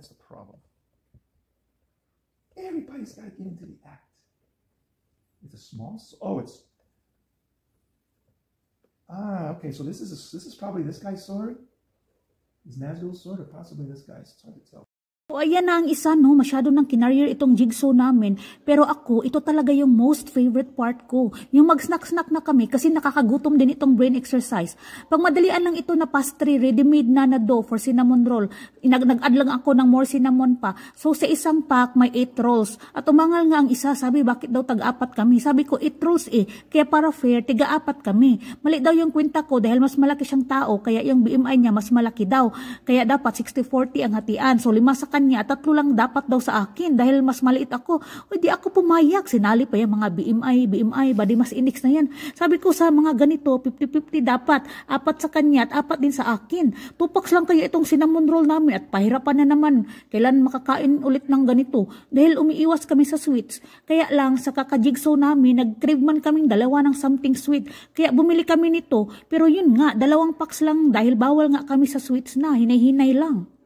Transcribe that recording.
That's the problem. Everybody's got to get into the act. It's a small. Oh, it's. Ah, okay. So this is a, this is probably this guy's sword. Is Nazgul's sword, or possibly this guy's? It's hard to tell. O ayan na ang isa no, masyado nang kinarier itong jigsaw namin. Pero ako, ito talaga yung most favorite part ko. Yung mag-snack-snack na kami kasi nakakagutom din itong brain exercise. Pag madalian lang ito na pastry, ready-made na na dough for cinnamon roll. Nag-add lang ako ng more cinnamon pa. So sa isang pack, may 8 rolls. At umangal nga ang isa, sabi bakit daw tag-apat kami? Sabi ko 8 rolls eh, kaya para fair, tiga-apat kami. Mali daw yung kwenta ko dahil mas malaki siyang tao, kaya yung BMI niya mas malaki daw. Kaya dapat 60-40 ang hatian. So lima sa kanya, tatlo lang dapat daw sa akin dahil mas maliit ako. O di ako pumayag. Sinali pa yung mga BMI, BMI, body mass index na yan. Sabi ko sa mga ganito, 50-50 dapat. Apat sa kanya at apat din sa akin. Tupaks lang kaya itong cinnamon roll namin at pahirapan na naman. Kailan makakain ulit ng ganito? Dahil umiiwas kami sa sweets. Kaya lang sa kakajigsaw namin, nag-crave man kaming dalawa ng something sweet. Kaya bumili kami nito. Pero yun nga, dalawang packs lang dahil bawal nga kami sa sweets na. Hinahinay lang.